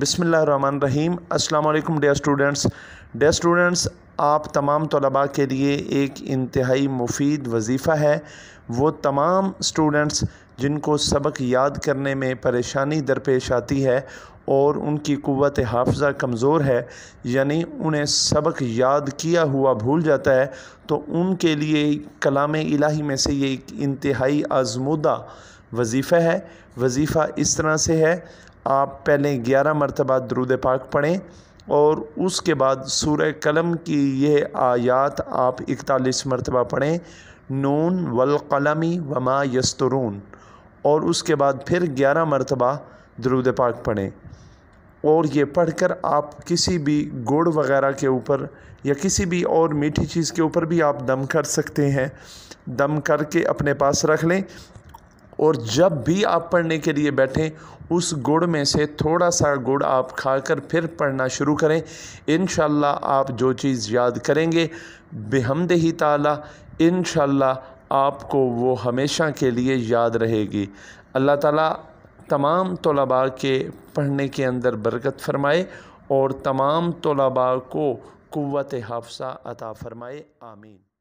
بسم اللہ الرحمن الرحیم السلام علیکم ڈیئر اسٹوڈنٹس ڈیئر اسٹوڈنٹس آپ تمام طلباء کے لیے ایک انتہائی مفید وظیفہ ہے وہ تمام اسٹوڈنٹس جن کو سبق یاد کرنے میں پریشانی درپیش آتی ہے اور ان کی قوت حافظہ کمزور ہے یعنی انہیں سبق یاد کیا ہوا بھول جاتا ہے تو ان کے لیے کلام الہی میں سے یہ ایک انتہائی آزمودہ وظیفہ ہے وظیفہ اس طرح سے ہے آپ پہلے گیارہ مرتبہ درود پاک پڑھیں اور اس کے بعد سورہ قلم کی یہ آیات آپ اکتالیس مرتبہ پڑھیں نون والقلمی وما یسترون اور اس کے بعد پھر گیارہ مرتبہ درود پاک پڑھیں اور یہ پڑھ کر آپ کسی بھی گڑ وغیرہ کے اوپر یا کسی بھی اور میٹھی چیز کے اوپر بھی آپ دم کر سکتے ہیں دم کر کے اپنے پاس رکھ لیں اور جب بھی آپ پڑھنے کے لیے بیٹھیں اس گڑ میں سے تھوڑا سا گڑ آپ کھا کر پھر پڑھنا شروع کریں انشاءاللہ آپ جو چیز یاد کریں گے بحمد ہی تعالیٰ انشاءاللہ آپ کو وہ ہمیشہ کے لیے یاد رہے گی اللہ تعالیٰ تمام طلباء کے پڑھنے کے اندر برکت فرمائے اور تمام طلباء کو قوت حافظہ عطا فرمائے آمین